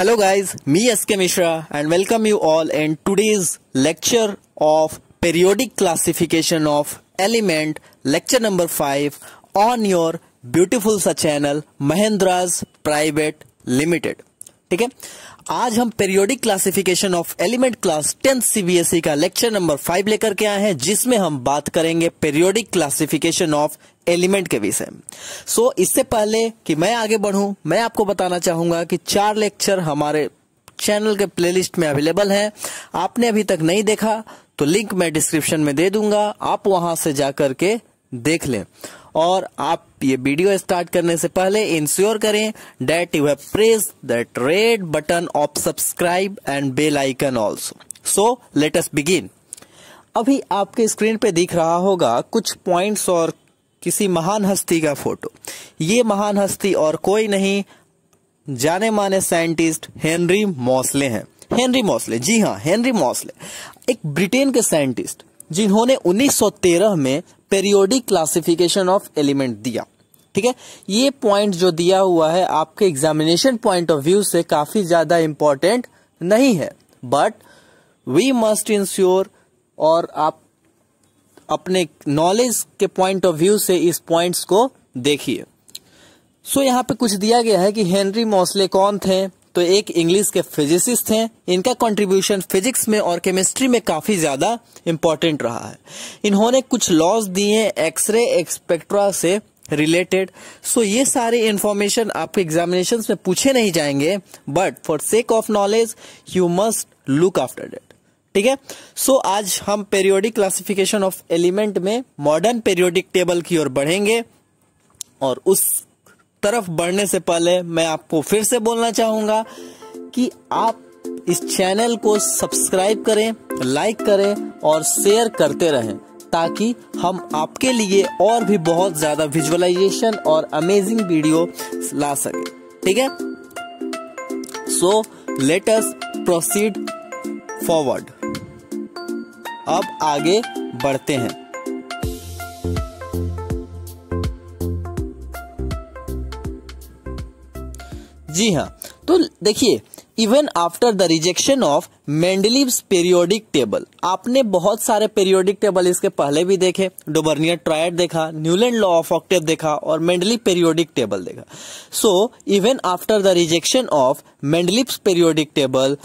Hello guys, me SK Mishra and welcome you all in today's lecture of periodic classification of element lecture number 5 on your beautiful सा Mahendra's Private Limited ठीक है आज हम periodic classification of element class tenth CBSE का lecture number five लेकर के आए हैं जिसमें हम बात करेंगे पेरियोडिक क्लासिफिकेशन ऑफ एलिमेंट के विषय में सो इससे पहले कि मैं आगे बढ़ूं मैं आपको बताना चाहूंगा कि चार लेक्चर हमारे चैनल के प्लेलिस्ट में अवेलेबल हैं आपने अभी तक नहीं देखा तो लिंक मैं डिस्क्रिप्शन में दे दूंगा आप वहां से जाकर के देख लें और आप ये वीडियो स्टार्ट करने से पहले इंश्योर करें that you have press that red button of subscribe and bell icon also so let us begin अभी आपके स्क्रीन पे दिख रहा होगा कुछ पॉइंट्स और किसी महान हस्ती का फोटो ये महान हस्ती और कोई नहीं जाने माने साइंटिस्ट हेनरी मॉसले हैं हेनरी मॉसले जी हाँ हेनरी मॉसले एक ब्रिटेन के साइंटिस्ट जिन्होंने 1913 में पेरियोडिक क्लासिफिकेशन ऑफ एलिमेंट दिया ठीक है ये पॉइंट जो दिया हुआ है आपके एग्जामिनेशन पॉइंट ऑफ व्यू से काफी ज्यादा इंपॉर्टेंट नहीं है बट वी मस्ट इंश्योर और आप अपने नॉलेज के पॉइंट ऑफ व्यू से इस पॉइंट्स को देखिए सो so, यहां पे कुछ दिया गया है कि हेनरी मोसले कौन थे तो एक इंग्लिश के फिजिसिस्ट हैं इनका कंट्रीब्यूशन फिजिक्स में और केमिस्ट्री में काफ़ी ज़्यादा इंपॉर्टेंट रहा है इन्होंने कुछ लॉज दिए हैं एक्सरे एक्सपेक्ट्रा से रिलेटेड सो ये सारे इन्फॉर्मेशन आपके एग्जामिनेशन में पूछे नहीं जाएंगे but for sake of knowledge you must look after that ठीक है सो so, आज हम पेरियोडिक क्लासिफिकेशन ऑफ एलिमेंट में मॉडर्न पेरियोडिक टेबल की ओर बढ़ेंगे और उस तरफ बढ़ने से पहले मैं आपको फिर से बोलना चाहूंगा कि आप इस चैनल को सब्सक्राइब करें लाइक करें और शेयर करते रहें ताकि हम आपके लिए और भी बहुत ज़्यादा विजुअलाइजेशन और अमेजिंग वीडियो ला सके ठीक है सो लेटस प्रोसीड फॉरवर्ड अब आगे बढ़ते हैं जी हाँ तो देखिए even after the rejection of Mendeleev periodic table आपने बहुत सारे पेरियोडिक टेबल इसके पहले भी देखे डोबर्नियर ट्रायड देखा न्यूलैंड लॉ ऑफ ऑक्टेव देखा और मेंडली पेरियोडिक टेबल देखा so even after the rejection of Mendeleev's periodic table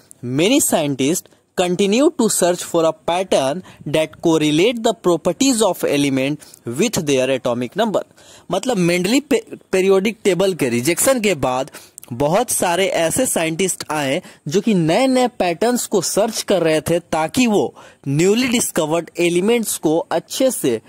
many scientist continue to search for a pattern that को relate the properties of element with their atomic number मतलब Mendeleev periodic table के rejection के बाद बहुत सारे ऐसे scientist आए जो कि नए नए पैटर्न्स को सर्च कर रहे थे ताकि वो न्यूली डिस्कवर्ड एलिमेंट्स को अच्छे से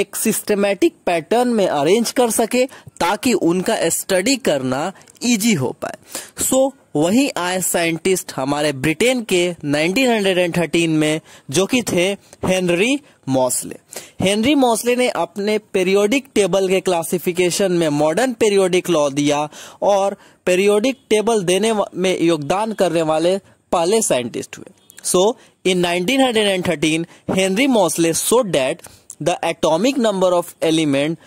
एक सिस्टमेटिक पैटर्न में अरेंज कर सके ताकि उनका स्टडी करना इजी हो पाए सो so, वहीं आए साइंटिस्ट हमारे ब्रिटेन के 1913 में जो कि थे हेनरी मॉसले हेनरी मोसले ने अपने पेरियोडिक टेबल के क्लासिफिकेशन में मॉडर्न पेरियोडिक लॉ दिया और पेरियोडिक टेबल देने में योगदान करने वाले पहले साइंटिस्ट हुए so in 1913 Henry Moseley so that the atomic number of element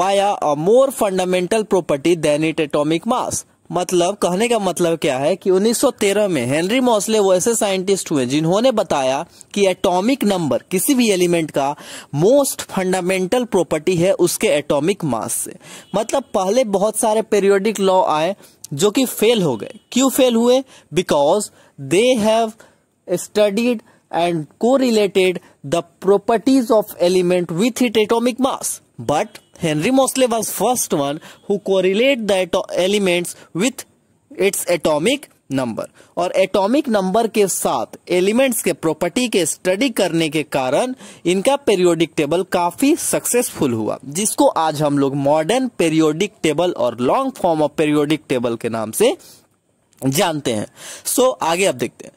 via a more fundamental property than it atomic mass मतलब कहने का मतलब क्या है कि 1913 में हेनरी मॉसले वो ऐसे साइंटिस्ट हुए जिन्होंने बताया कि एटॉमिक नंबर किसी भी एलिमेंट का मोस्ट फंडामेंटल प्रॉपर्टी है उसके एटॉमिक मास से मतलब पहले बहुत सारे पेरियोडिक लॉ आए जो कि फेल हो गए क्यों फेल हुए because they have studied and को related the properties of element with it atomic mass but Henry Moseley was first one who correlate the elements with its atomic number और atomic number के साथ elements के property के study करने के कारण इनका पेरियोडिक टेबल काफी सक्सेसफुल हुआ जिसको आज हम लोग मॉडर्न पेरियोडिक टेबल और long form of periodic table के नाम से जानते हैं सो so, आगे आप देखते हैं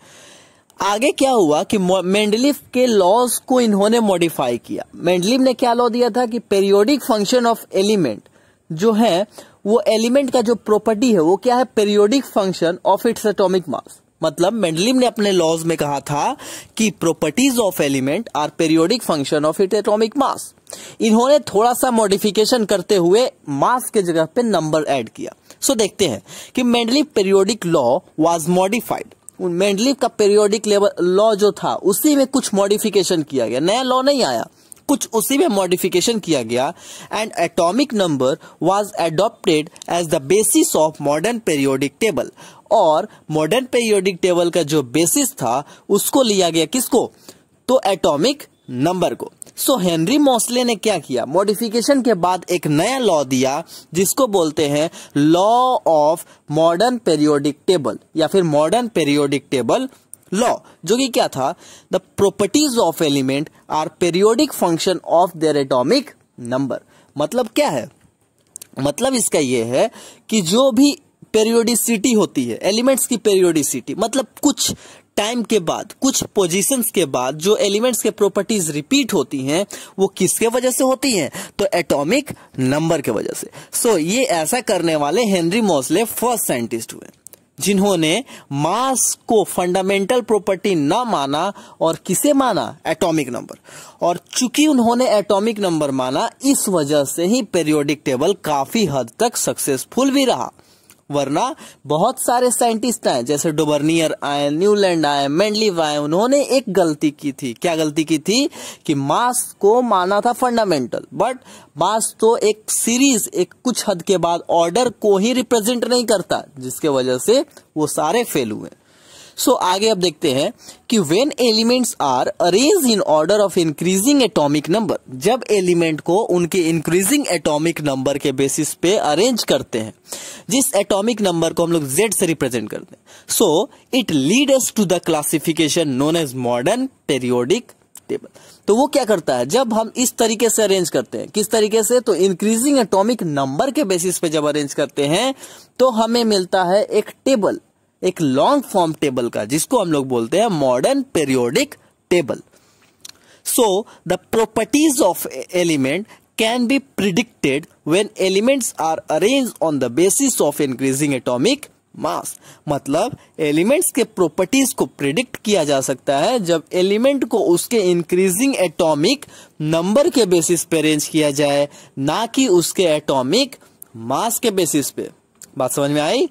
आगे क्या हुआ कि मेंडलिफ के लॉज को इन्होंने मॉडिफाई किया मेंडलिफ ने क्या लॉ दिया था कि पेरियोडिक फंक्शन ऑफ एलिमेंट जो है वो एलिमेंट का जो प्रॉपर्टी है वो क्या है periodic function of its atomic mass मतलब मेंडलिम ने अपने लॉज में कहा था कि properties of element are periodic function of it atomic mass इन्होंने थोड़ा सा मॉडिफिकेशन करते हुए मास के जगह पे नंबर ऐड किया सो so, देखते हैं कि Mendeleev periodic law was modified Mendeleev का पेरियोडिक लेवल लॉ जो था उसी में कुछ मॉडिफिकेशन किया गया नया लॉ नहीं आया कुछ उसी में मॉडिफिकेशन किया गया and atomic number was adopted as the basis of modern periodic table और मॉडर्न पेरियोडिक टेबल का जो बेसिस था उसको लिया गया किसको तो एटॉमिक नंबर को सो हेनरी मोसले ने क्या किया मॉडिफिकेशन के बाद एक नया लॉ दिया जिसको बोलते हैं law of modern periodic table या फिर मॉडर्न पेरियोडिक टेबल लॉ जो कि क्या था the properties of element are periodic function of their atomic number मतलब क्या है मतलब इसका यह है कि जो भी पेरियोडिसिटी होती है एलिमेंट्स की पेरियोडिसिटी मतलब कुछ टाइम के बाद कुछ पोजीशंस के बाद जो एलिमेंट्स के प्रॉपर्टीज रिपीट होती हैं वो किसके वजह से होती हैं तो एटॉमिक नंबर के वजह से सो so, ये ऐसा करने वाले हेनरी मोसले फर्स्ट साइंटिस्ट हुए जिन्होंने मास को फंडामेंटल प्रॉपर्टी ना माना और किसे माना एटॉमिक नंबर और चूंकि उन्होंने एटॉमिक नंबर माना इस वजह से ही पेरियोडिक टेबल काफी हद तक सक्सेसफुल भी रहा वरना बहुत सारे साइंटिस्ट हैं जैसे डोबर्नियर आए न्यूलैंड आए मेंडलिव आए उन्होंने एक गलती की थी क्या गलती की थी कि मास को माना था फंडामेंटल बट मास तो एक सीरीज एक कुछ हद के बाद ऑर्डर को ही रिप्रेजेंट नहीं करता जिसके वजह से वो सारे फेल हुए सो so, आगे अब देखते हैं कि when elements are arrange in order of increasing atomic number जब एलिमेंट को उनके इंक्रीजिंग एटॉमिक नंबर के बेसिस पे अरेंज करते हैं जिस एटॉमिक नंबर को हम लोग जेड से रिप्रेजेंट करते हैं so it leads to the classification known as modern periodic table तो वो क्या करता है जब हम इस तरीके से अरेंज करते हैं किस तरीके से तो इंक्रीजिंग एटॉमिक नंबर के बेसिस पे जब अरेंज करते हैं तो हमें मिलता है एक टेबल एक लॉन्ग फॉर्म टेबल का जिसको हम लोग बोलते हैं modern periodic table so the properties of element can be predicted when elements are arrange on the basis of increasing atomic mass मतलब एलिमेंट्स के प्रॉपर्टीज को प्रिडिक्ट किया जा सकता है जब एलिमेंट को उसके इंक्रीजिंग एटॉमिक नंबर के बेसिस पे अरेंज किया जाए ना कि उसके एटॉमिक मास के बेसिस पे बात समझ में आई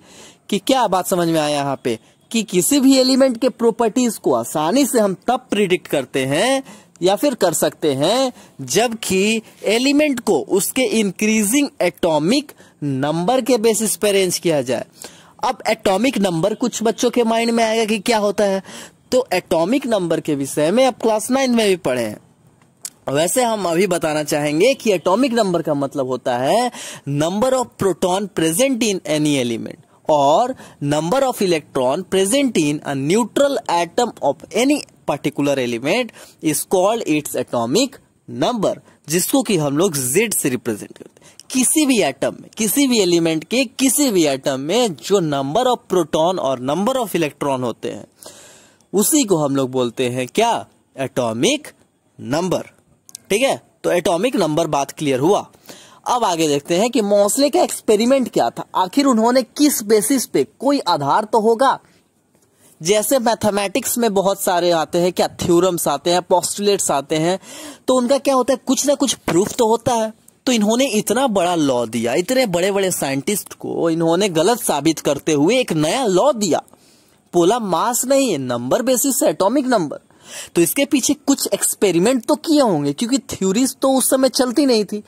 कि क्या बात समझ में आया यहाँ पे कि किसी भी एलिमेंट के प्रॉपर्टीज को आसानी से हम तब प्रिडिक्ट करते हैं या फिर कर सकते हैं जबकि एलिमेंट को उसके इंक्रीजिंग एटॉमिक नंबर के बेसिस पर अरेंज किया जाए अब एटॉमिक नंबर कुछ बच्चों के माइंड में आएगा कि क्या होता है तो एटॉमिक नंबर के विषय में अब क्लास नाइन में भी पढ़े हैं वैसे हम अभी बताना चाहेंगे कि एटॉमिक नंबर का मतलब होता है number of proton present in any element और number of electron present in a neutral atom of any particular element is called its atomic number जिसको कि हम लोग z से रिप्रेजेंट करते हैं किसी भी एटम में किसी भी एलिमेंट के किसी भी एटम में जो नंबर ऑफ प्रोटॉन और नंबर ऑफ इलेक्ट्रॉन होते हैं उसी को हम लोग बोलते हैं क्या एटॉमिक नंबर ठीक है तो एटॉमिक नंबर बात क्लियर हुआ अब आगे देखते हैं कि मौसले का एक्सपेरिमेंट क्या था आखिर उन्होंने किस बेसिस पे कोई आधार तो होगा जैसे मैथमेटिक्स में बहुत सारे आते हैं क्या थ्योरम्स आते हैं पॉस्टुलेट्स आते हैं तो उनका क्या होता है कुछ ना कुछ प्रूफ तो होता है तो इन्होंने इतना बड़ा लॉ दिया इतने बड़े बड़े साइंटिस्ट को इन्होंने गलत साबित करते हुए एक नया लॉ दिया बोला मास नहीं है नंबर बेसिस से एटॉमिक नंबर तो इसके पीछे कुछ एक्सपेरिमेंट तो किए होंगे क्योंकि थ्योरीज तो उस समय चलती नहीं थी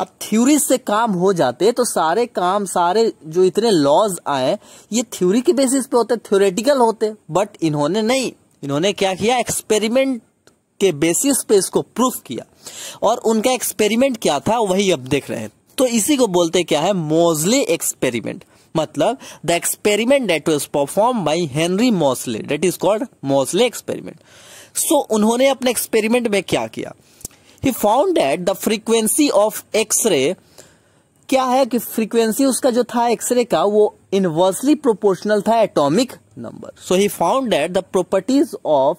अब थ्योरीज से काम हो जाते तो सारे काम सारे जो इतने लॉज आए ये थ्योरी के बेसिस पे होते थ्योरेटिकल होते बट इन्होंने नहीं इन्होंने क्या किया एक्सपेरिमेंट के बेसिस पे इसको प्रूफ किया और उनका एक्सपेरिमेंट क्या था वही अब देख रहे हैं तो इसी को बोलते क्या है मोजली एक्सपेरिमेंट मतलब the experiment that was perform by Henry Moseley that is called Moseley experiment so so, उन्होंने अपने एक्सपेरिमेंट में क्या किया he found that the frequency of x-ray क्या है कि फ्रीक्वेंसी उसका जो था एक्सरे का वो इनवर्सली प्रोपोर्शनल था atomic number so he found that the properties of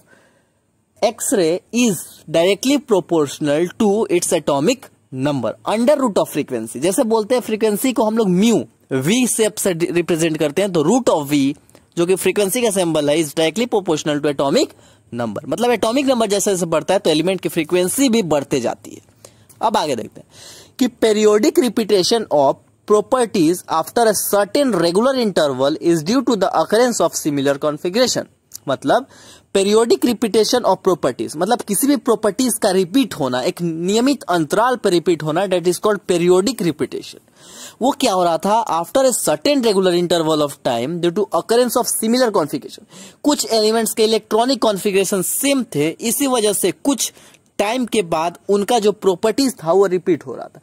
x-ray is directly proportional to its atomic number under root of frequency जैसे बोलते हैं फ्रीक्वेंसी को हम लोग म्यू वी से रिप्रेजेंट करते हैं तो रूट ऑफ वी जो कि फ्रीक्वेंसी का सिंबल है is directly proportional to atomic number मतलब एटॉमिक नंबर जैसे जैसे बढ़ता है तो एलिमेंट की फ्रीक्वेंसी भी बढ़ते जाती है अब आगे देखते हैं कि periodic repetition of properties after a certain regular interval is due to the occurrence of similar configuration मतलब पेरियोडिक रिपीटेशन ऑफ प्रॉपर्टीज मतलब किसी भी प्रॉपर्टीज का रिपीट होना एक नियमित अंतराल पर रिपीट होना that is called periodic repetition वो क्या हो रहा था after a certain regular interval of time due to occurrence of similar configuration कुछ एलिमेंट्स के इलेक्ट्रॉनिक कॉन्फ़िगरेशन सेम थे इसी वजह से कुछ टाइम के बाद उनका जो प्रॉपर्टीज था वो रिपीट हो रहा था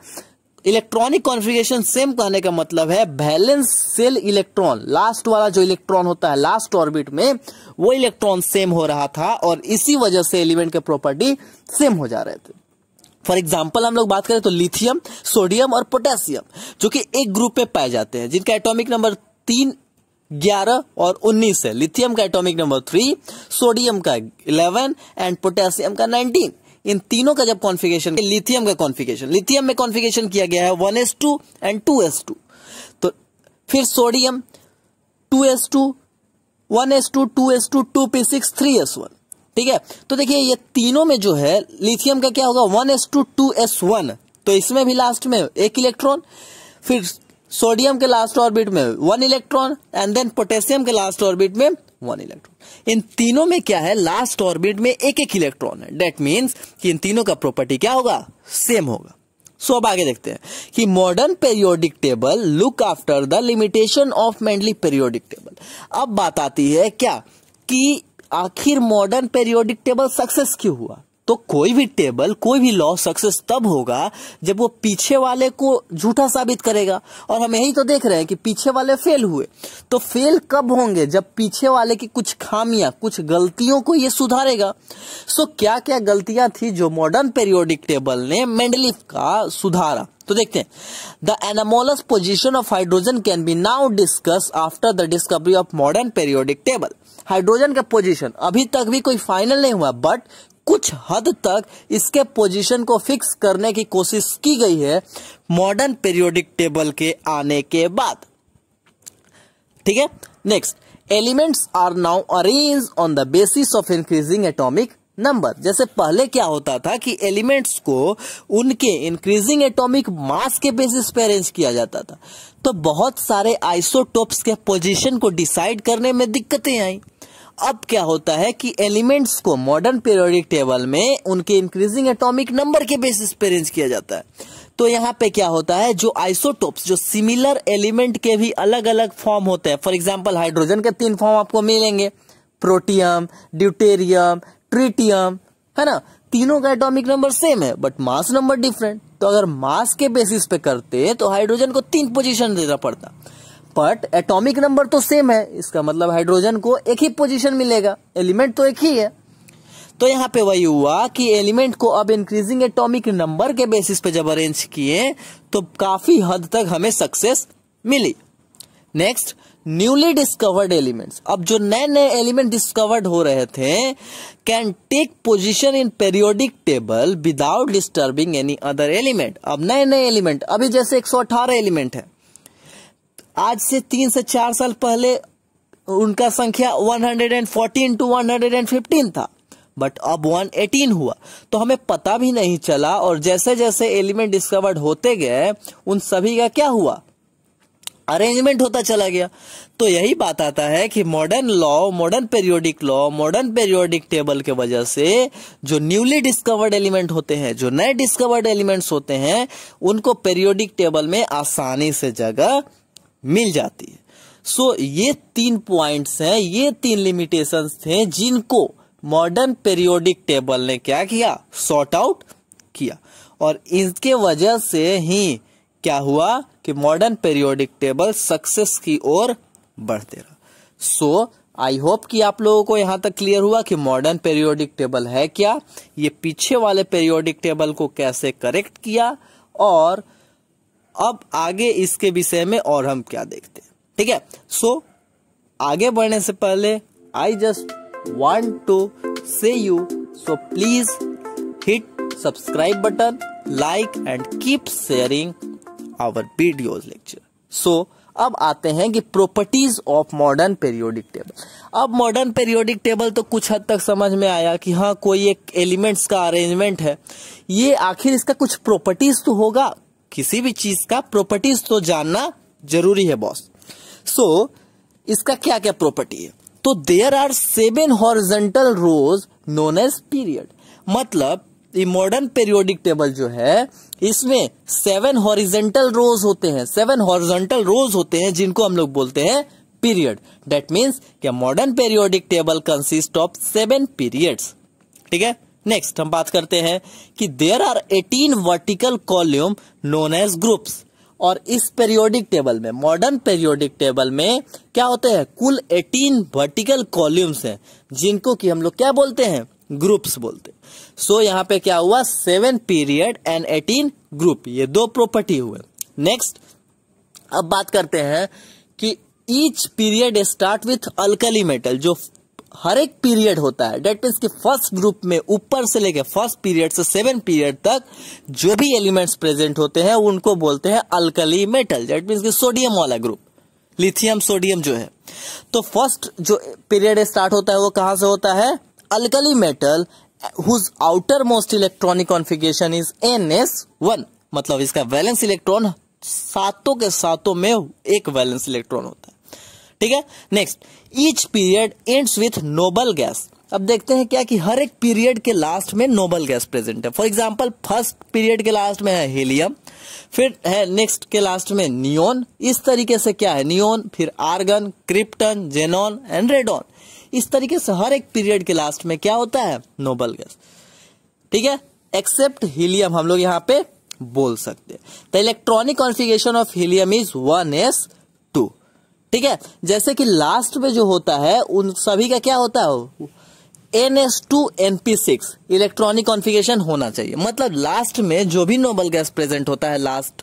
इलेक्ट्रॉनिक कॉन्फ़िगरेशन सेम कहने का मतलब है बैलेंस सेल इलेक्ट्रॉन लास्ट वाला जो इलेक्ट्रॉन होता है लास्ट ऑर्बिट में वो इलेक्ट्रॉन सेम हो रहा था और इसी वजह से एलिमेंट के प्रॉपर्टी सेम हो जा रहे थे फॉर एग्जाम्पल हम लोग बात करें तो लिथियम सोडियम और पोटेशियम जो कि एक ग्रुप में पाए जाते हैं जिनका एटॉमिक नंबर तीन ग्यारह और उन्नीस है लिथियम का एटॉमिक नंबर थ्री सोडियम का इलेवन एंड पोटेशियम का नाइनटीन इन तीनों का जब कॉन्फिगेशन लिथियम का कॉन्फिगेशन लिथियम में कॉन्फिगेशन किया गया है one s two and two s two तो फिर sodium two s two one s two two s two two p six three s one ठीक है तो देखिए ये तीनों में जो है लिथियम का क्या होगा one s two two s one तो इसमें भी लास्ट में एक इलेक्ट्रॉन फिर सोडियम के लास्ट ऑर्बिट में one electron and then potassium के लास्ट ऑर्बिट में वन इलेक्ट्रॉन इन तीनों में क्या है लास्ट ऑर्बिट में एक एक इलेक्ट्रॉन है डेट मीन्स कि इन तीनों का प्रॉपर्टी क्या होगा सेम होगा सो अब आगे देखते हैं कि modern periodic table look after the limitation of Mendeleev periodic table अब बात आती है क्या कि आखिर मॉडर्न पेरियोडिक टेबल सक्सेस क्यों हुआ तो कोई भी टेबल कोई भी लॉ सक्सेस तब होगा जब वो पीछे वाले को झूठा साबित करेगा और हम यही तो देख रहे हैं कि पीछे वाले फेल हुए तो फेल कब होंगे जब पीछे वाले की कुछ खामियां कुछ गलतियों को ये सुधारेगा सो क्या क्या गलतियां थी जो मॉडर्न पेरियोडिक टेबल ने मेंडलिफ का सुधारा तो देखते हैं the anomalous position of hydrogen can be now discuss after the discovery of modern periodic table hydrogen का पोजीशन अभी तक भी कोई फाइनल नहीं हुआ बट कुछ हद तक इसके पोजीशन को फिक्स करने की कोशिश की गई है मॉडर्न पीरियोडिक टेबल के आने के बाद ठीक है next elements are now arrange on the basis of increasing atomic number जैसे पहले क्या होता था कि एलिमेंट्स को उनके इंक्रीजिंग एटॉमिक मास के बेसिस पे अरेंज किया जाता था तो बहुत सारे आइसोटोप्स के पोजीशन को डिसाइड करने में दिक्कतें आई अब क्या होता है कि एलिमेंट्स को मॉडर्न पीरियोडिक टेबल में उनके इंक्रीजिंग एटॉमिक नंबर के बेसिस पे अरेंज किया जाता है तो यहाँ पे क्या होता है जो आइसोटोप्स जो सिमिलर एलिमेंट के भी अलग अलग फॉर्म होते हैं फॉर एग्जाम्पल हाइड्रोजन के तीन फॉर्म आपको मिलेंगे प्रोटियम ड्यूटेरियम ट्रिटियम है ना तीनों का एटॉमिक नंबर सेम है बट मास नंबर डिफरेंट तो अगर मास के बेसिस पे करते तो हाइड्रोजन को तीन पोजीशन देना पड़ता बट एटॉमिक नंबर तो सेम है इसका मतलब हाइड्रोजन को एक ही पोजीशन मिलेगा एलिमेंट तो एक ही है तो यहाँ पे वही हुआ कि एलिमेंट को अब इंक्रीजिंग एटॉमिक नंबर के बेसिस पे जब अरेंज किए तो काफी हद तक हमें सक्सेस मिली नेक्स्ट न्यूली डिस्कवर्ड एलिमेंट्स अब जो नए नए एलिमेंट डिस्कवर्ड हो रहे थे can take position in periodic table without disturbing any other element अब नए नए एलिमेंट अभी जैसे एक एलिमेंट है आज से तीन से चार साल पहले उनका संख्या 114 टू 115 था बट अब 118 हुआ तो हमें पता भी नहीं चला और जैसे जैसे एलिमेंट डिस्कवर्ड होते गए उन सभी का क्या हुआ अरेंजमेंट होता चला गया तो यही बात आता है कि modern law modern periodic law modern periodic table के वजह से जो न्यूली डिस्कवर्ड एलिमेंट होते हैं जो नए डिस्कवर्ड एलिमेंट्स होते हैं उनको पेरियोडिक टेबल में आसानी से जगह मिल जाती है सो so, ये तीन पॉइंट्स हैं ये तीन लिमिटेशंस थे जिनको मॉडर्न पेरियोडिक टेबल ने क्या किया सॉर्ट आउट किया और इसके वजह से ही क्या हुआ कि मॉडर्न पेरियोडिक टेबल सक्सेस की ओर बढ़ते रहा सो आई होप कि आप लोगों को यहां तक क्लियर हुआ कि मॉडर्न पेरियोडिक टेबल है क्या ये पीछे वाले पेरियोडिक टेबल को कैसे करेक्ट किया और अब आगे इसके विषय में और हम क्या देखते हैं ठीक है सो आगे बढ़ने से पहले I just want to say you so please hit subscribe button like and keep sharing our videos lecture so अब आते हैं कि properties of modern periodic table अब मॉडर्न पेरियोडिक टेबल तो कुछ हद तक समझ में आया कि हाँ कोई एक एलिमेंट्स का अरेंजमेंट है ये आखिर इसका कुछ प्रॉपर्टीज तो होगा किसी भी चीज का प्रॉपर्टीज तो जानना जरूरी है बॉस सो so, इसका क्या क्या प्रॉपर्टी है तो there are seven horizontal rows known as period मतलब मॉडर्न पेरियोडिक टेबल जो है इसमें सेवन हॉरिजेंटल रोज होते हैं सेवन हॉरिजेंटल रोज होते हैं जिनको हम लोग बोलते हैं पीरियड दैट मीन्स क्या modern periodic table consist of seven periods ठीक है नेक्स्ट हम बात करते हैं कि there are 18 vertical column known as groups और इस पेरियोडिक टेबल में मॉडर्न पेरियोडिक टेबल में क्या होते हैं कुल 18 वर्टिकल कॉल्यूम्स हैं जिनको कि हम लोग क्या बोलते हैं ग्रुप्स बोलते सो so, यहाँ पे क्या हुआ seven period and eighteen group ये दो प्रॉपर्टी हुए नेक्स्ट अब बात करते हैं कि each period start with alkali metal जो हर एक पीरियड होता है डेट मीन्स कि फर्स्ट ग्रुप में ऊपर से लेके फर्स्ट पीरियड से सेवन पीरियड तक जो भी एलिमेंट्स प्रेजेंट होते हैं उनको बोलते हैं अल्कली मेटल डेट मीन्स कि सोडियम वाला ग्रुप लिथियम सोडियम जो है तो फर्स्ट जो पीरियड स्टार्ट होता है वो कहां से होता है alkali metal whose outermost electronic configuration is n s one मतलब इसका वैलेंस इलेक्ट्रॉन सातों के सातों में एक वैलेंस इलेक्ट्रॉन होता है ठीक है next each period ends with noble gas अब देखते हैं क्या कि हर एक पीरियड के लास्ट में नोबल गैस प्रेजेंट है फॉर एग्जाम्पल फर्स्ट पीरियड के लास्ट में है हीलियम फिर है नेक्स्ट के लास्ट में नियोन इस तरीके से क्या है नियोन फिर argon krypton xenon and radon इस तरीके से हर एक पीरियड के लास्ट में क्या होता है नोबल गैस ठीक है एक्सेप्ट हीलियम हम लोग यहाँ पे बोल सकते हैं the electronic configuration of helium is one s ठीक है जैसे कि लास्ट में जो होता है उन सभी का क्या होता है n s two n p six electronic configuration होना चाहिए मतलब लास्ट में जो भी नोबल गैस प्रेजेंट होता है लास्ट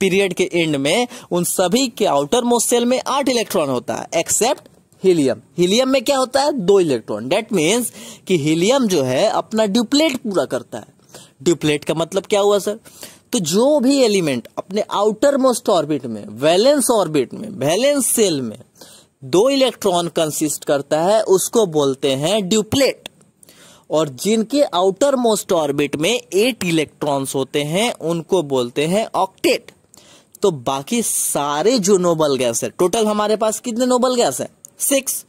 पीरियड के एंड में उन सभी के आउटर मोस्ट सेल में आठ इलेक्ट्रॉन होता है एक्सेप्ट हीलियम हीलियम में क्या होता है दो इलेक्ट्रॉन डेट मीन्स कि हीलियम जो है अपना ड्यूप्लेट पूरा करता है ड्यूप्लेट का मतलब क्या हुआ सर तो जो भी एलिमेंट अपने आउटर मोस्ट ऑर्बिट में वैलेंस ऑर्बिट में वैलेंस सेल में दो इलेक्ट्रॉन कंसिस्ट करता है उसको बोलते हैं ड्यूप्लेट और जिनके आउटर मोस्ट ऑर्बिट में एट इलेक्ट्रॉन्स होते हैं उनको बोलते हैं ऑक्टेट तो बाकी सारे जो नोबल गैस है टोटल हमारे पास कितने नोबल गैस है सिक्स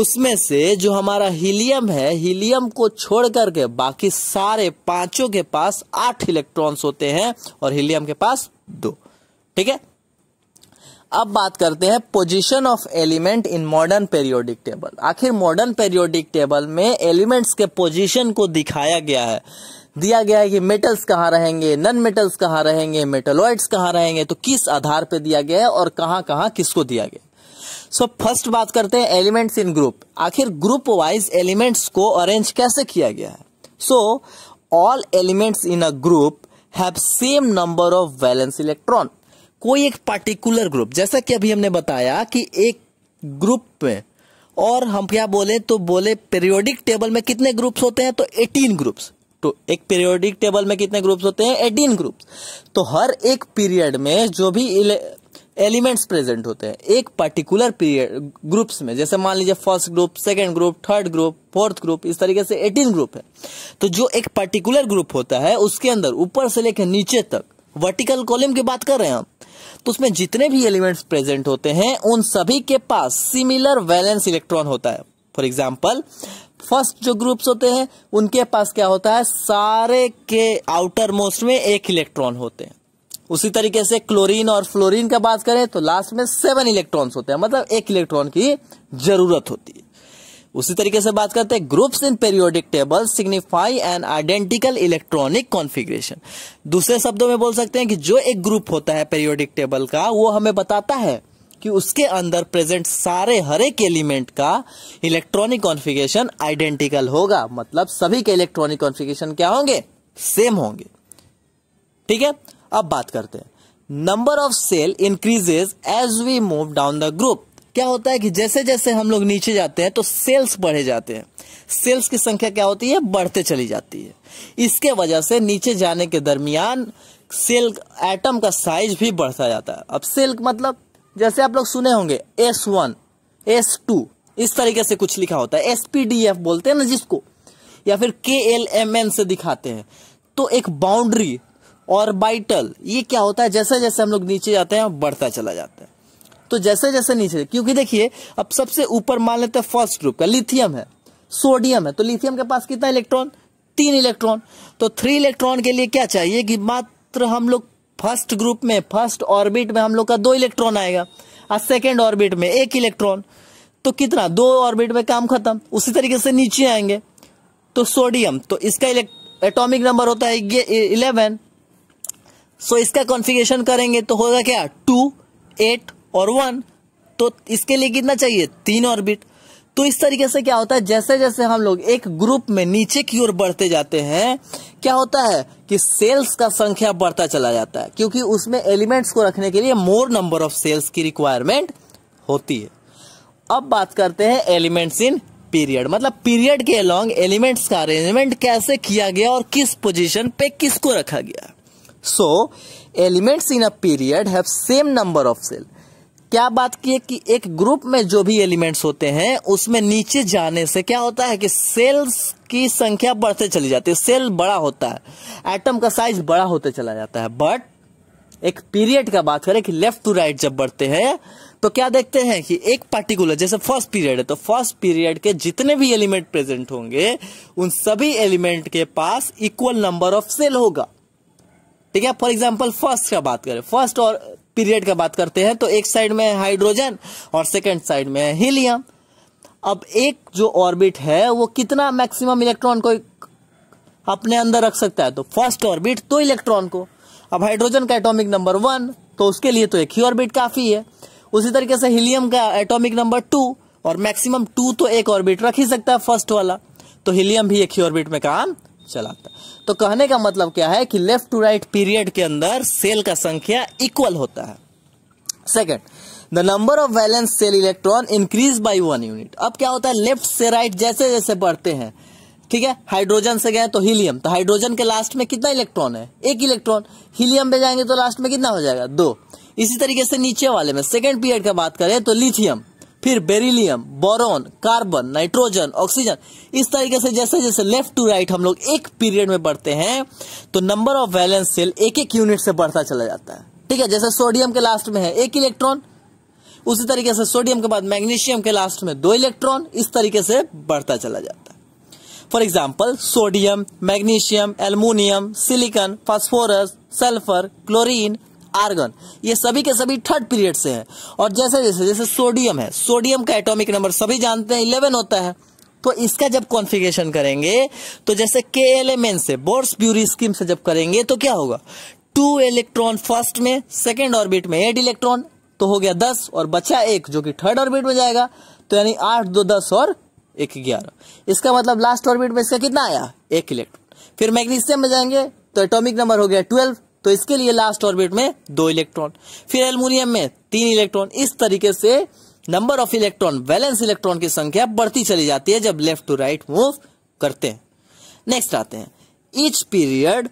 उसमें से जो हमारा हीलियम है हीलियम को छोड़ करके बाकी सारे पांचों के पास आठ इलेक्ट्रॉन्स होते हैं और हीलियम के पास दो ठीक है अब बात करते हैं position of element in modern periodic table आखिर मॉडर्न पेरियोडिक टेबल में एलिमेंट्स के पोजीशन को दिखाया गया है दिया गया है कि मेटल्स कहाँ रहेंगे नॉन मेटल्स कहाँ रहेंगे मेटलॉइड्स कहाँ रहेंगे तो किस आधार पर दिया गया है और कहाँ कहाँ किसको दिया गया सो फर्स्ट बात करते हैं एलिमेंट्स इन ग्रुप आखिर ग्रुप वाइज एलिमेंट्स को अरेंज कैसे किया गया है so all elements in a group have same number of valence electron कोई एक पार्टिकुलर ग्रुप जैसा कि अभी हमने बताया कि एक ग्रुप में और हम क्या बोले तो बोले पीरियोडिक टेबल में कितने ग्रुप्स होते हैं तो 18 ग्रुप्स तो एक पीरियोडिक टेबल में कितने ग्रुप्स होते हैं 18 ग्रुप्स तो हर एक पीरियड में जो भी एलिमेंट्स प्रेजेंट होते हैं एक पर्टिकुलर पीरियड ग्रुप्स में जैसे मान लीजिए first group second group third group fourth group इस तरीके से एटीन ग्रुप है तो जो एक पर्टिकुलर ग्रुप होता है उसके अंदर ऊपर से लेकर नीचे तक वर्टिकल कॉलम की बात कर रहे हैं हम तो उसमें जितने भी एलिमेंट्स प्रेजेंट होते हैं उन सभी के पास सिमिलर वैलेंस इलेक्ट्रॉन होता है फॉर एग्जाम्पल फर्स्ट जो ग्रुप्स होते हैं उनके पास क्या होता है सारे के आउटर मोस्ट में एक इलेक्ट्रॉन होते हैं उसी तरीके से क्लोरीन और फ्लोरीन का बात करें तो लास्ट में सेवन इलेक्ट्रॉन्स होते हैं मतलब एक इलेक्ट्रॉन की जरूरत होती है उसी तरीके से बात करते हैं groups in periodic table signify an identical electronic configuration दूसरे शब्दों में बोल सकते हैं कि जो एक ग्रुप होता है पेरियोडिक टेबल का वो हमें बताता है कि उसके अंदर प्रेजेंट सारे हर एक एलिमेंट का इलेक्ट्रॉनिक कॉन्फ़िगरेशन आइडेंटिकल होगा मतलब सभी के इलेक्ट्रॉनिक कॉन्फ़िगरेशन क्या होंगे सेम होंगे ठीक है अब बात करते हैं number of shell increases as we move down the group क्या होता है कि जैसे जैसे हम लोग नीचे जाते हैं तो सेल्स बढ़े जाते हैं सेल्स की संख्या क्या होती है बढ़ते चली जाती है इसके वजह से नीचे जाने के दरमियान सेल एटम का साइज भी बढ़ता जाता है अब सेल मतलब जैसे आप लोग सुने होंगे एस वन एस टू इस तरीके से कुछ लिखा होता है एस पी डी एफ बोलते हैं ना जिसको या फिर के एल एम एन से दिखाते हैं तो एक बाउंड्री ऑर्बिटल ये क्या होता है जैसे जैसे हम लोग नीचे जाते हैं बढ़ता चला जाता है तो जैसे जैसे नीचे क्योंकि देखिए अब सबसे ऊपर मान लेते हैं फर्स्ट ग्रुप का लिथियम है सोडियम है तो लिथियम के पास कितना इलेक्ट्रॉन तीन इलेक्ट्रॉन तो थ्री इलेक्ट्रॉन के लिए क्या चाहिए कि मात्र हम लोग फर्स्ट ग्रुप में फर्स्ट ऑर्बिट में हम लोग का दो इलेक्ट्रॉन आएगा और सेकेंड ऑर्बिट में एक इलेक्ट्रॉन तो कितना दो ऑर्बिट में काम खत्म उसी तरीके से नीचे आएंगे तो सोडियम तो इसका एटॉमिक नंबर होता है ये इलेवन सो इसका कॉन्फ़िगरेशन करेंगे तो होगा क्या टू एट और वन तो इसके लिए कितना चाहिए तीन ऑर्बिट तो इस तरीके से क्या होता है जैसे जैसे हम लोग एक ग्रुप में नीचे की ओर बढ़ते जाते हैं क्या होता है कि सेल्स का संख्या बढ़ता चला जाता है क्योंकि उसमें एलिमेंट्स को रखने के लिए मोर नंबर ऑफ सेल्स की रिक्वायरमेंट होती है अब बात करते हैं एलिमेंट्स इन पीरियड मतलब पीरियड के अलॉन्ग एलिमेंट्स का अरेंजमेंट कैसे किया गया और किस पोजिशन पे किसको रखा गया so elements in a period have same number of shell क्या बात की है कि एक ग्रुप में जो भी एलिमेंट्स होते हैं उसमें नीचे जाने से क्या होता है कि सेल्स की संख्या बढ़ते चली जाती है सेल बड़ा होता है एटम का साइज बड़ा होते चला जाता है बट एक पीरियड का बात करें कि लेफ्ट टू राइट जब बढ़ते हैं तो क्या देखते हैं कि एक पार्टिकुलर जैसे फर्स्ट पीरियड है तो फर्स्ट पीरियड के जितने भी एलिमेंट प्रेजेंट होंगे उन सभी एलिमेंट के पास इक्वल नंबर ऑफ सेल होगा ठीक है फॉर एग्जाम्पल फर्स्ट का बात करें फर्स्ट और पीरियड का बात करते हैं तो एक साइड में हाइड्रोजन और सेकेंड साइड में है हीलियम अब एक जो ऑर्बिट है वो कितना मैक्सिमम इलेक्ट्रॉन को अपने अंदर रख सकता है तो फर्स्ट ऑर्बिट तो इलेक्ट्रॉन को अब हाइड्रोजन का एटॉमिक नंबर वन तो उसके लिए तो एक ही ऑर्बिट काफ़ी है उसी तरीके से हीलियम का एटॉमिक नंबर टू और मैक्सिमम टू तो एक ऑर्बिट रख ही सकता है फर्स्ट वाला तो हीलियम भी एक ही ऑर्बिट में काम चलाता तो कहने का मतलब क्या है कि लेफ्ट टू राइट पीरियड के अंदर सेल का संख्या इक्वल होता है second the number of valence shell electron increase by one unit अब क्या होता है लेफ्ट से राइट right जैसे जैसे बढ़ते हैं ठीक है हाइड्रोजन से गए तो हीलियम तो हाइड्रोजन के लास्ट में कितना इलेक्ट्रॉन है एक इलेक्ट्रॉन हीलियम पे जाएंगे तो लास्ट में कितना हो जाएगा दो इसी तरीके से नीचे वाले में सेकेंड पीरियड का बात करें तो लिथियम फिर beryllium boron carbon nitrogen oxygen इस तरीके से जैसे जैसे लेफ्ट टू राइट हम लोग एक पीरियड में बढ़ते हैं तो नंबर ऑफ वैलेंस सेल एक एक यूनिट से बढ़ता चला जाता है ठीक है जैसे सोडियम के लास्ट में है एक इलेक्ट्रॉन उसी तरीके से सोडियम के बाद मैग्नीशियम के लास्ट में दो इलेक्ट्रॉन इस तरीके से बढ़ता चला जाता है for example sodium magnesium aluminium silicon phosphorus sulphur chlorine argon ये सभी के सभी थर्ड पीरियड से हैं और जैसे जैसे जैसे सोडियम है सोडियम का एटॉमिक नंबर सभी जानते हैं इलेवन होता है तो इसका जब कॉन्फिगेशन करेंगे तो जैसे के एल एम एन से बोर्स ब्यूरी स्कीम से जब करेंगे तो क्या होगा टू इलेक्ट्रॉन फर्स्ट में सेकेंड ऑर्बिट में एट इलेक्ट्रॉन तो हो गया दस और बचा एक जो कि थर्ड ऑर्बिट में जाएगा तो यानी आठ दो दस और एक ग्यारह इसका मतलब लास्ट ऑर्बिट में इसका कितना आया एक इलेक्ट्रॉन फिर मैग्नीशियम में जाएंगे तो एटॉमिक नंबर हो गया ट्वेल्व तो इसके लिए लास्ट ऑर्बिट में दो इलेक्ट्रॉन फिर एल्मोनियम में तीन इलेक्ट्रॉन इस तरीके से number of electron valence electron की संख्या बढ़ती चली जाती है जब लेफ्ट टू राइट मूव करते हैं नेक्स्ट आते हैं each period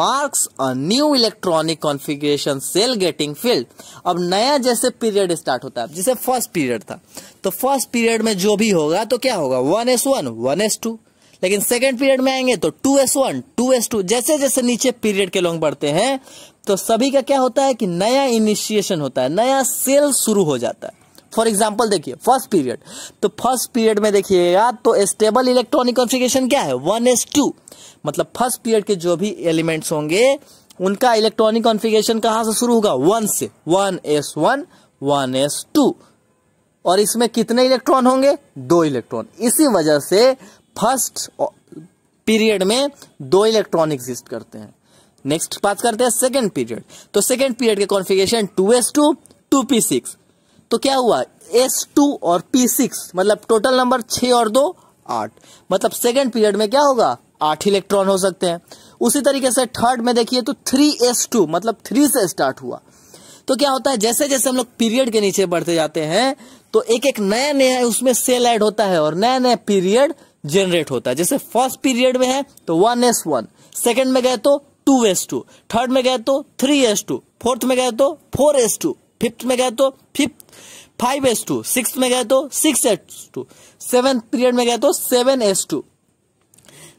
marks a new electronic configuration shell getting filled अब नया जैसे पीरियड स्टार्ट होता है जिसे फर्स्ट पीरियड था तो फर्स्ट पीरियड में जो भी होगा तो क्या होगा one s one one s two लेकिन सेकेंड पीरियड में आएंगे तो two s one two s two जैसे जैसे नीचे पीरियड के लोग बढ़ते हैं तो सभी का क्या होता है कि नया इनिशिएशन होता है नया सेल शुरू हो जाता है फॉर एग्जाम्पल देखिए फर्स्ट पीरियड तो फर्स्ट पीरियड में देखिएगा तो स्टेबल इलेक्ट्रॉनिक कॉन्फिगेशन क्या है वन एस टू मतलब फर्स्ट पीरियड के जो भी एलिमेंट्स होंगे उनका इलेक्ट्रॉनिक कॉन्फिगेशन कहां से शुरू होगा वन से one s one one s two और इसमें कितने इलेक्ट्रॉन होंगे दो इलेक्ट्रॉन इसी वजह से फर्स्ट पीरियड में दो इलेक्ट्रॉन एग्जिस्ट करते हैं नेक्स्ट बात करते हैं सेकेंड पीरियड तो सेकेंड पीरियड के configuration two s two two p six तो क्या हुआ एस टू और पी सिक्स मतलब टोटल नंबर छ और दो आठ मतलब सेकेंड पीरियड में क्या होगा आठ इलेक्ट्रॉन हो सकते हैं उसी तरीके से थर्ड में देखिए तो थ्री एस टू मतलब थ्री से स्टार्ट हुआ तो क्या होता है जैसे जैसे हम लोग पीरियड के नीचे बढ़ते जाते हैं तो एक एक नया नया उसमें सेल ऐड होता है और नया नया पीरियड जनरेट होता है जैसे फर्स्ट पीरियड में है तो वन एस वन सेकेंड में गए तो टू एस टू थर्ड में गए तो थ्री एस टू फोर्थ में गए तो फोर एस टू फिफ्थ में गए तो fifth five s two six में गए तो six s two seventh period में गए तो सेवन एस टू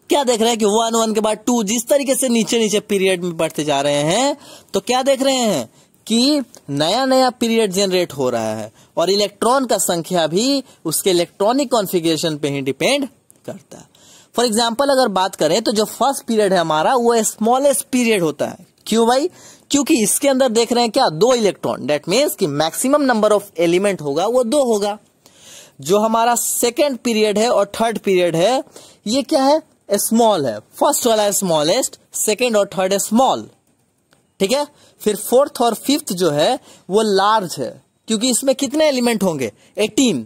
क्या देख रहे हैं कि वन वन के बाद टू जिस तरीके से नीचे नीचे पीरियड में बढ़ते जा रहे हैं तो क्या देख रहे हैं कि नया नया पीरियड जनरेट हो रहा है और इलेक्ट्रॉन का संख्या भी उसके इलेक्ट्रॉनिक कॉन्फ़िगरेशन पे ही डिपेंड करता है फॉर एग्जाम्पल अगर बात करें तो जो फर्स्ट पीरियड है हमारा वो स्मॉलेस्ट पीरियड होता है क्यों भाई क्योंकि इसके अंदर देख रहे हैं क्या दो इलेक्ट्रॉन डेट मीन्स कि मैक्सिमम नंबर ऑफ एलिमेंट होगा वो दो होगा जो हमारा सेकेंड पीरियड है और थर्ड पीरियड है ये क्या है स्मॉल है फर्स्ट वाला स्मॉलेस्ट सेकेंड और थर्ड स्मॉल ठीक है फिर फोर्थ और फिफ्थ जो है वो लार्ज है क्योंकि इसमें कितने एलिमेंट होंगे एटीन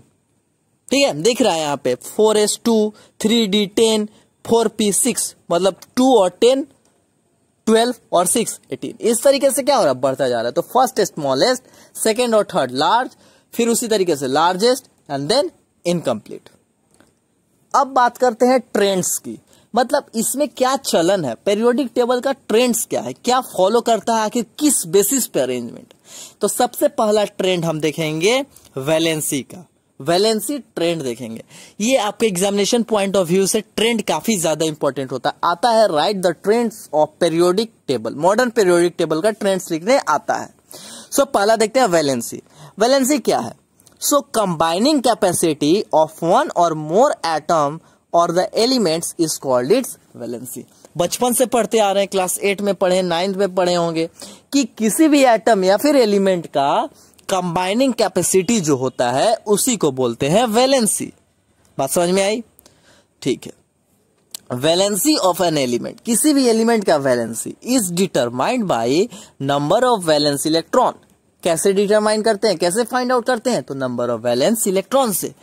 ठीक है देख रहा है यहाँ पे four s two three d ten four p six मतलब टू और टेन ट्वेल्व और सिक्स एटीन इस तरीके से क्या हो रहा है बढ़ता जा रहा है तो फर्स्ट स्मॉलेस्ट सेकेंड और थर्ड लार्ज फिर उसी तरीके से लार्जेस्ट एंड देन इनकम्प्लीट अब बात करते हैं ट्रेंड्स की मतलब इसमें क्या चलन है पेरियोडिक टेबल का ट्रेंड्स क्या है क्या फॉलो करता है आखिर किस बेसिस पे अरेंजमेंट तो सबसे पहला ट्रेंड हम देखेंगे वैलेंसी का वैलेंसी ट्रेंड देखेंगे ये आपके एग्जामिनेशन पॉइंट ऑफ व्यू से ट्रेंड काफी ज्यादा इंपॉर्टेंट होता है आता है right the trends of periodic table modern periodic table का ट्रेंड्स लिखने आता है सो so, पहला देखते हैं वैलेंसी वैलेंसी क्या है so combining capacity of one और मोर एटम और the elements is called its valency बचपन से पढ़ते आ रहे हैं क्लास एट में पढ़े नाइन्थ में पढ़े होंगे कि किसी भी एटम या फिर एलिमेंट का कंबाइनिंग कैपेसिटी जो होता है उसी को बोलते हैं वैलेंसी बात समझ में आई ठीक है वैलेंसी ऑफ एन एलिमेंट किसी भी एलिमेंट का valency is determined by number of valence electron कैसे डिटरमाइन करते हैं कैसे फाइंड आउट करते हैं तो नंबर ऑफ वैलेंस इलेक्ट्रॉन से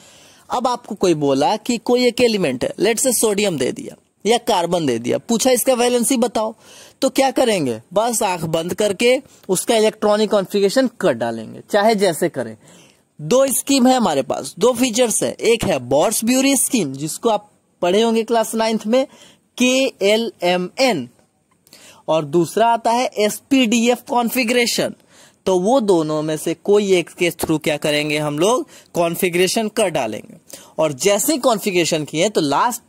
अब आपको कोई बोला कि कोई एक एलिमेंट है लेट से सोडियम दे दिया या कार्बन दे दिया पूछा इसका वैलेंसी बताओ तो क्या करेंगे बस आंख बंद करके उसका इलेक्ट्रॉनिक कॉन्फ़िगरेशन कर डालेंगे चाहे जैसे करें दो स्कीम है हमारे पास दो फीचर्स है एक है बॉर्स ब्यूरी स्कीम जिसको आप पढ़े होंगे क्लास नाइन्थ में के एल एम एन और दूसरा आता है s p d f configuration तो वो दोनों में से कोई एक के थ्रू क्या करेंगे हम लोग कॉन्फ़िगरेशन कर डालेंगे और जैसे कॉन्फ़िगरेशन किए तो लास्ट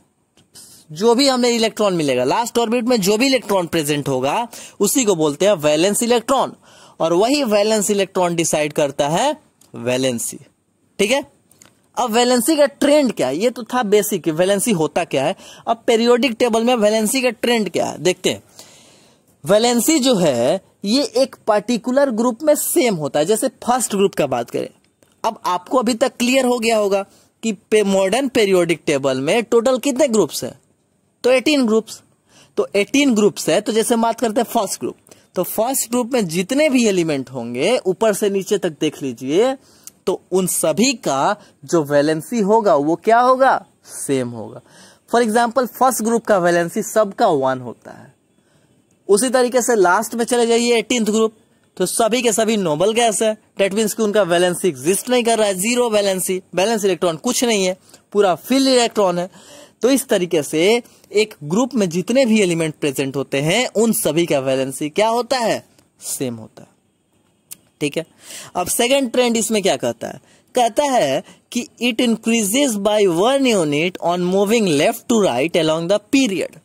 जो भी हमें इलेक्ट्रॉन मिलेगा लास्ट ऑर्बिट में जो भी इलेक्ट्रॉन प्रेजेंट होगा उसी को बोलते हैं वैलेंस इलेक्ट्रॉन और वही वैलेंस इलेक्ट्रॉन डिसाइड करता है वैलेंसी ठीक है अब वैलेंसी का ट्रेंड क्या है ये तो था बेसिक वैलेंसी होता क्या है अब पेरियोडिक टेबल में वैलेंसी का ट्रेंड क्या है देखते हैं वैलेंसी जो है ये एक पर्टिकुलर ग्रुप में सेम होता है जैसे फर्स्ट ग्रुप का बात करें अब आपको अभी तक क्लियर हो गया होगा कि पे मॉडर्न पेरियोडिक टेबल में टोटल कितने ग्रुप्स हैं तो एटीन ग्रुप्स तो एटीन ग्रुप्स है तो जैसे हम बात करते हैं फर्स्ट ग्रुप तो फर्स्ट ग्रुप में जितने भी एलिमेंट होंगे ऊपर से नीचे तक देख लीजिए तो उन सभी का जो वैलेंसी होगा वो क्या होगा सेम होगा फॉर एग्जाम्पल फर्स्ट ग्रुप का वैलेंसी सबका वन होता है उसी तरीके से लास्ट में चले जाइए एटीन ग्रुप तो सभी के सभी नोबल गैस है डेट मीन्स कि उनका वैलेंसी एग्जिस्ट नहीं कर रहा है जीरो वैलेंसी बैलेंस इलेक्ट्रॉन कुछ नहीं है पूरा फिल इलेक्ट्रॉन है तो इस तरीके से एक ग्रुप में जितने भी एलिमेंट प्रेजेंट होते हैं उन सभी का वैलेंसी क्या होता है सेम होता है ठीक है अब सेकेंड ट्रेंड इसमें क्या कहता है कहता है कि it increases by one unit on moving left to right along the period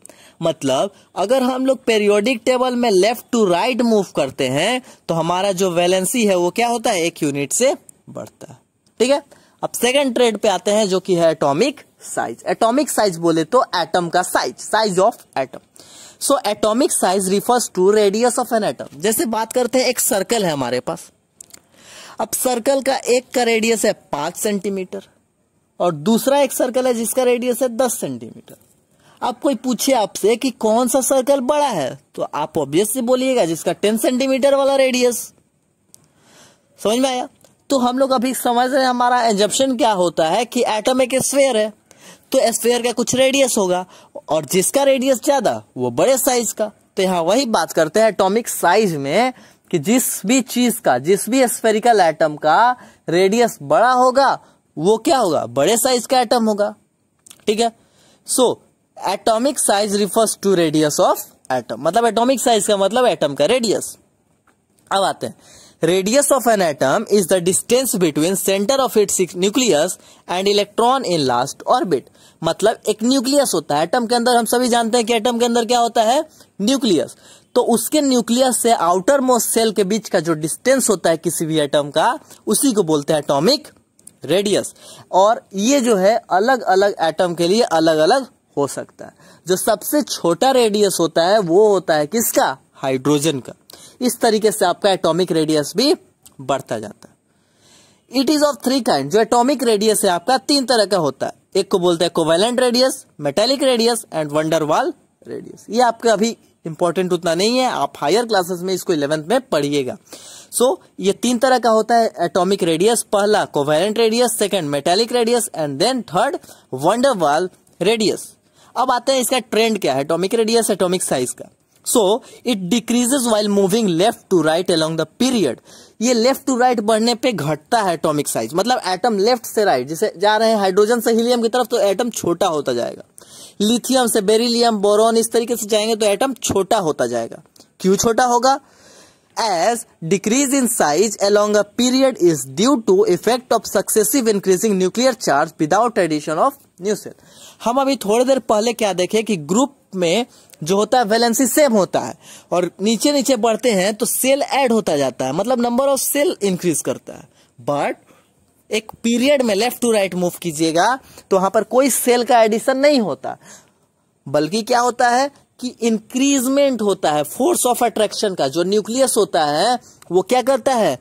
मतलब अगर हम लोग पेरियोडिक टेबल में लेफ्ट टू राइट मूव करते हैं तो हमारा जो वैलेंसी है वो क्या होता है एक यूनिट से बढ़ता है ठीक है अब सेकेंड ट्रेड पे आते हैं जो कि है एटॉमिक साइज एटॉमिक साइज बोले तो एटम का size size of atom so atomic size refers to radius of an atom जैसे बात करते हैं एक सर्कल है हमारे पास अब सर्कल का एक का रेडियस है पांच सेंटीमीटर और दूसरा एक सर्कल है जिसका रेडियस है दस सेंटीमीटर अब कोई पूछे आपसे कि कौन सा सर्कल बड़ा है तो आप ऑब्वियसली बोलिएगा जिसका टेन सेंटीमीटर वाला रेडियस समझ में आया तो हम लोग अभी समझ रहे हैं हमारा एंजप्शन क्या होता है कि एटम एक स्फेयर है तो स्फेयर का कुछ रेडियस होगा और जिसका रेडियस ज़्यादा वो बड़े साइज का तो यहाँ वही बात करते हैं एटॉमिक साइज में कि जिस भी चीज़ का जिस भी स्फेरिकल एटम का रेडियस बड़ा होगा वो क्या होगा बड़े साइज का एटम होगा ठीक है so atomic size refers to radius of atom मतलब एटॉमिक साइज का मतलब एटम का रेडियस अब आते हैं radius of an atom is the distance between centre of its nucleus and electron in last orbit मतलब एक न्यूक्लियस होता है एटम के अंदर हम सभी जानते हैं कि एटम के अंदर क्या होता है न्यूक्लियस तो उसके न्यूक्लियस से आउटर मोस्ट सेल के बीच का जो डिस्टेंस होता है किसी भी एटम का उसी को बोलते हैं एटॉमिक रेडियस और ये जो है अलग अलग एटम के लिए अलग अलग हो सकता है जो सबसे छोटा रेडियस होता है वो होता है किसका हाइड्रोजन का इस तरीके से आपका एटॉमिक रेडियस भी बढ़ता जाता है it is of three kind जो एटॉमिक रेडियस है आपका तीन तरह का होता है एक को बोलते हैं covalent radius metallic radius and van der Waals radius ये आपका अभी इंपॉर्टेंट उतना नहीं है आप हायर क्लासेस में इसको इलेवेंथ में पढ़िएगा सो so, ये तीन तरह का होता है एटॉमिक रेडियस पहला covalent radius second metallic radius and then third van der Waals radius अब आते हैं इसका ट्रेंड क्या है एटॉमिक रेडियस एटॉमिक साइज का so it decreases while moving left to right along the period ये लेफ्ट टू राइट बढ़ने पे घटता है एटॉमिक साइज मतलब एटम लेफ्ट से राइट right, जैसे जा रहे हैं हाइड्रोजन से हीलियम की तरफ तो एटम छोटा होता जाएगा लिथियम से बेरिलियम बोरोन इस तरीके से जाएंगे तो एटम छोटा होता जाएगा क्यों छोटा होगा as decrease in size along a period is due to effect of successive increasing nuclear charge without addition of new cell हम अभी थोड़ी देर पहले क्या देखे कि ग्रुप में जो होता है वैलेंसी सेम होता है और नीचे नीचे बढ़ते हैं तो सेल ऐड होता जाता है मतलब नंबर ऑफ सेल इंक्रीज करता है बट एक पीरियड में लेफ्ट टू राइट मूव कीजिएगा तो वहां पर कोई सेल का एडिशन नहीं होता बल्कि क्या होता है कि इंक्रीजमेंट होता है फोर्स ऑफ अट्रैक्शन का जो न्यूक्लियस होता है वो क्या करता है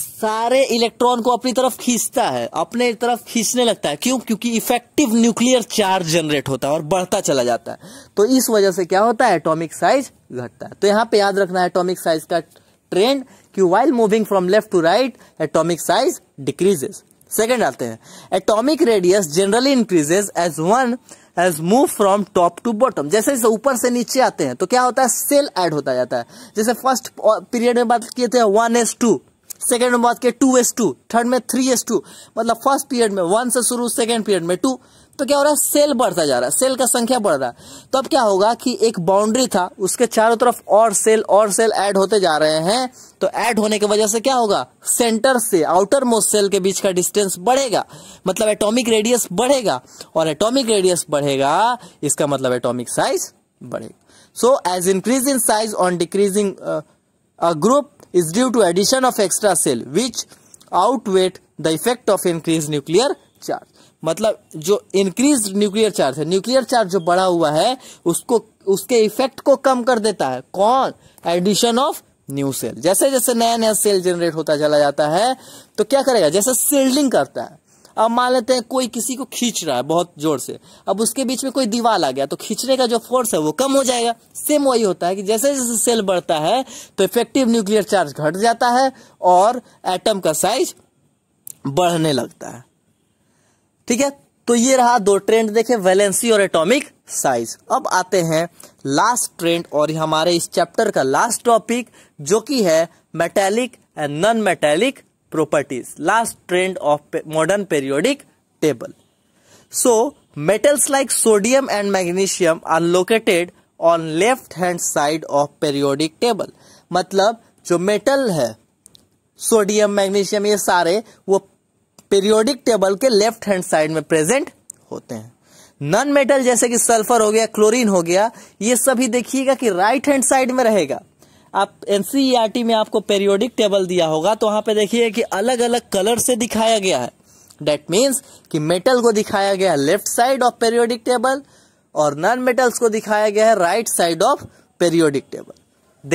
सारे इलेक्ट्रॉन को अपनी तरफ खींचता है अपने तरफ खींचने लगता है क्यों क्योंकि इफेक्टिव न्यूक्लियर चार्ज जनरेट होता है और बढ़ता चला जाता है तो इस वजह से क्या होता है एटॉमिक साइज घटता है तो यहां पे याद रखना है एटॉमिक साइज का ट्रेंड कि while moving from left to right atomic size decreases second आते हैं atomic radius generally increases as one has move from top to bottom जैसे जैसे ऊपर से नीचे आते हैं तो क्या होता है सेल एड होता जाता है जैसे फर्स्ट पीरियड uh, में बात किए थे वन एस टू सेकेंड में बात किए टू एस टू थर्ड में थ्री एस टू मतलब फर्स्ट पीरियड में वन से शुरू सेकेंड पीरियड में टू तो क्या हो रहा है सेल बढ़ता जा रहा है सेल का संख्या बढ़ रहा है तो अब क्या होगा कि एक बाउंड्री था उसके चारों तरफ और सेल और सेल ऐड होते जा रहे हैं तो ऐड होने की वजह से क्या होगा सेंटर से आउटर मोस्ट सेल के बीच का डिस्टेंस बढ़ेगा मतलब एटॉमिक रेडियस बढ़ेगा और एटॉमिक रेडियस बढ़ेगा इसका मतलब एटॉमिक साइज बढ़ेगा so as increase in size on decreasing group is due to addition of extra shell which outweigh the effect of increase nuclear charge मतलब जो इंक्रीज न्यूक्लियर चार्ज है nuclear charge जो बढ़ा हुआ है उसको उसके इफेक्ट को कम कर देता है कौन एडिशन ऑफ न्यू सेल जैसे जैसे नया नया सेल जनरेट होता चला जाता है तो क्या करेगा जैसे सेल्डिंग करता है अब मान लेते हैं कोई किसी को खींच रहा है बहुत जोर से अब उसके बीच में कोई दीवार आ गया तो खींचने का जो फोर्स है वो कम हो जाएगा सेम वही होता है कि जैसे जैसे सेल बढ़ता है तो इफेक्टिव न्यूक्लियर चार्ज घट जाता है और एटम का साइज बढ़ने लगता है ठीक है तो ये रहा दो ट्रेंड देखे वैलेंसी और एटॉमिक साइज अब आते हैं लास्ट ट्रेंड और हमारे इस चैप्टर का लास्ट टॉपिक जो कि है metallic and non metallic properties last trend of modern periodic table so metals like sodium and magnesium are located on left hand side of periodic table मतलब जो metal है सोडियम मैग्नीशियम ये सारे वो periodic table के left hand side में present होते हैं नॉन मेटल जैसे कि सल्फर हो गया क्लोरीन हो गया ये सभी देखिएगा कि राइट हैंड साइड में रहेगा आप एनसीईआरटी e में आपको पेरियोडिक टेबल दिया होगा तो वहां पे देखिए कि अलग अलग कलर से दिखाया गया है डेट मीन्स कि मेटल को दिखाया गया है left side of periodic table और नॉन मेटल्स को दिखाया गया है right side of periodic table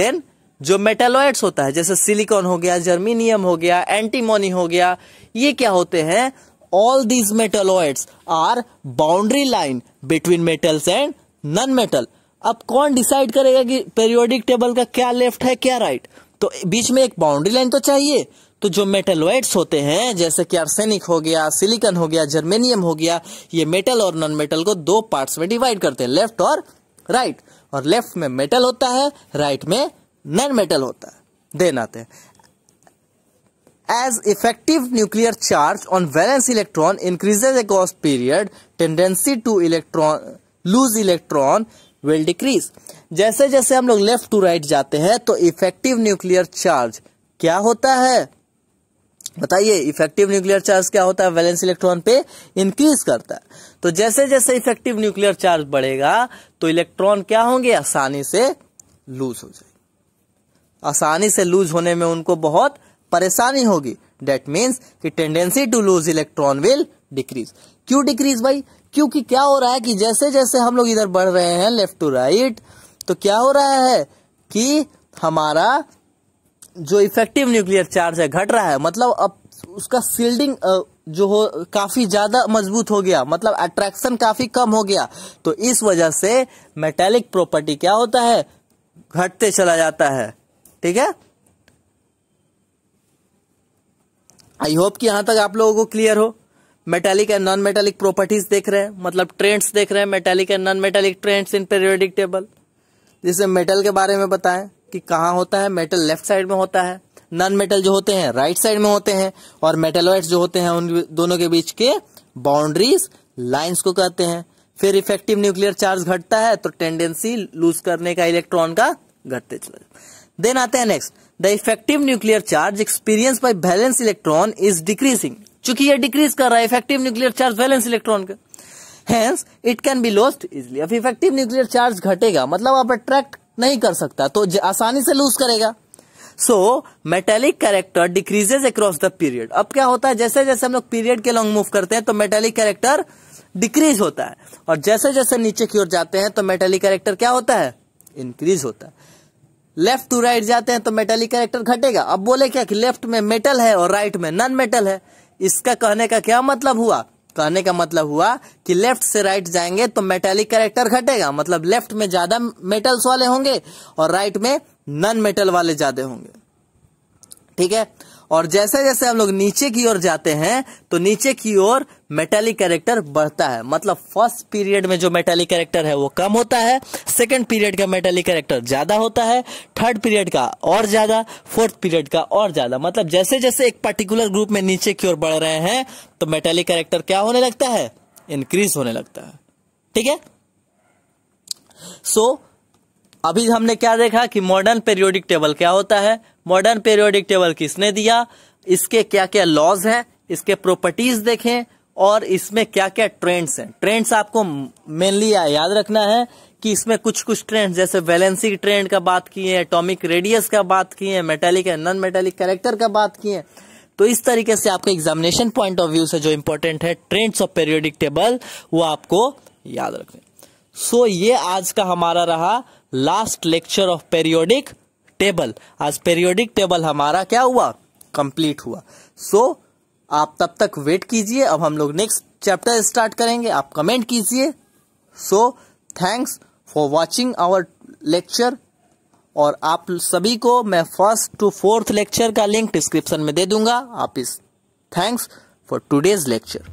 then जो मेटेलॉइड्स होता है जैसे सिलिकॉन हो गया जर्मीनियम हो गया एंटीमोनी हो गया ये क्या होते हैं all these metalloids are boundary line between metals and non metal अब कौन डिसाइड करेगा कि पेरियोडिक टेबल का क्या लेफ्ट है क्या राइट तो बीच में एक बाउंड्री लाइन तो चाहिए तो जो मेटेलॉइड्स होते हैं जैसे कि आर्सेनिक हो गया सिलिकन हो गया जर्मेनियम हो गया ये मेटल और नॉन मेटल को दो पार्ट्स में डिवाइड करते हैं लेफ्ट और राइट और लेफ्ट में मेटल होता है राइट में नॉन मेटल होता है देन आते हैं as effective nuclear charge on valence electron increases across period tendency to electron lose electron will decrease जैसे जैसे हम लोग लेफ्ट टू राइट जाते हैं तो इफेक्टिव न्यूक्लियर चार्ज क्या होता है बताइए इफेक्टिव न्यूक्लियर चार्ज क्या होता है वैलेंस इलेक्ट्रॉन पे इंक्रीज करता है तो जैसे जैसे इफेक्टिव न्यूक्लियर चार्ज बढ़ेगा तो इलेक्ट्रॉन क्या होंगे आसानी से लूज हो जाएगा आसानी से लूज होने में उनको बहुत परेशानी होगी डेट मीन्स कि tendency to lose electron will decrease क्यों डिक्रीज भाई क्योंकि क्या हो रहा है कि जैसे जैसे हम लोग इधर बढ़ रहे हैं लेफ्ट टू राइट तो क्या हो रहा है कि हमारा जो इफेक्टिव न्यूक्लियर चार्ज है घट रहा है मतलब अब उसका फील्डिंग जो हो काफी ज्यादा मजबूत हो गया मतलब अट्रैक्शन काफी कम हो गया तो इस वजह से मेटेलिक प्रॉपर्टी क्या होता है घटते चला जाता है ठीक है आई होप कि यहां तक आप लोगों को क्लियर हो metallic and non metallic properties देख रहे हैं मतलब ट्रेंड्स देख रहे हैं metallic and non metallic trends in periodic table जिसे मेटल के बारे में बताएं कि कहाँ होता है मेटल लेफ्ट साइड में होता है नॉन मेटल जो होते हैं राइट साइड में होते हैं और मेटलॉइड्स जो होते हैं उन दोनों के बीच के बाउंड्रीज लाइन्स को कहते हैं फिर इफेक्टिव न्यूक्लियर चार्ज घटता है तो टेंडेंसी लूज करने का इलेक्ट्रॉन का घटते चला जाता देन आते हैं next the effective nuclear charge experience by valence electron is decreasing चूंकि ये डिक्रीज कर रहा है effective nuclear charge valence electron का hence it can be lost easily अब इफेक्टिव न्यूक्लियर चार्ज घटेगा मतलब आप अट्रैक्ट नहीं कर सकता तो आसानी से लूज करेगा so metallic character decreases across the period अब क्या होता है जैसे जैसे हम लोग पीरियड के लॉन्ग मूव करते हैं तो मेटेलिक कैरेक्टर डिक्रीज होता है और जैसे जैसे नीचे की ओर जाते हैं तो मेटेलिक कैरेक्टर क्या होता है इंक्रीज होता है लेफ्ट टू राइट जाते हैं तो मेटेलिक करेक्टर घटेगा अब बोले क्या कि लेफ्ट में मेटल है और राइट में नॉन मेटल है इसका कहने का क्या मतलब हुआ कहने का मतलब हुआ कि लेफ्ट से राइट जाएंगे तो मेटेलिक करेक्टर घटेगा मतलब लेफ्ट में ज्यादा मेटल्स वाले होंगे और राइट में नॉन मेटल वाले ज्यादा होंगे ठीक है और जैसे जैसे हम लोग नीचे की ओर जाते हैं तो नीचे की ओर मेटेलिक कैरेक्टर बढ़ता है मतलब फर्स्ट पीरियड में जो मेटेलिक कैरेक्टर है वो कम होता है सेकेंड पीरियड का मेटेलिक कैरेक्टर ज़्यादा होता है थर्ड पीरियड का और ज़्यादा फोर्थ पीरियड का और ज़्यादा मतलब जैसे जैसे एक पर्टिकुलर ग्रुप में नीचे की ओर बढ़ रहे हैं तो मेटेलिक कैरेक्टर क्या होने लगता है इंक्रीज होने लगता है ठीक है सो अभी हमने क्या देखा कि मॉडर्न पेरियोडिक टेबल क्या होता है मॉडर्न पेरियोडिक टेबल किसने दिया इसके क्या क्या लॉज हैं इसके प्रॉपर्टीज देखें और इसमें क्या क्या ट्रेंड्स हैं ट्रेंड्स आपको मेनली याद रखना है कि इसमें कुछ कुछ ट्रेंड जैसे वैलेंसी ट्रेंड का बात किए टॉमिक रेडियस का बात किए metallic and non metallic character का बात किए तो इस तरीके से आपके एग्जामिनेशन पॉइंट ऑफ व्यू से जो इंपॉर्टेंट है ट्रेंड्स ऑफ पेरियोडिक टेबल वो आपको याद रखने सो so, ये आज का हमारा रहा last lecture of periodic table आज पेरियोडिक टेबल हमारा क्या हुआ कंप्लीट हुआ सो so, आप तब तक वेट कीजिए अब हम लोग नेक्स्ट चैप्टर स्टार्ट करेंगे आप कमेंट कीजिए so thanks for watching our lecture और आप सभी को मैं फर्स्ट टू फोर्थ लेक्चर का लिंक डिस्क्रिप्शन में दे दूंगा आप इस थैंक्स फॉर टुडेज लेक्चर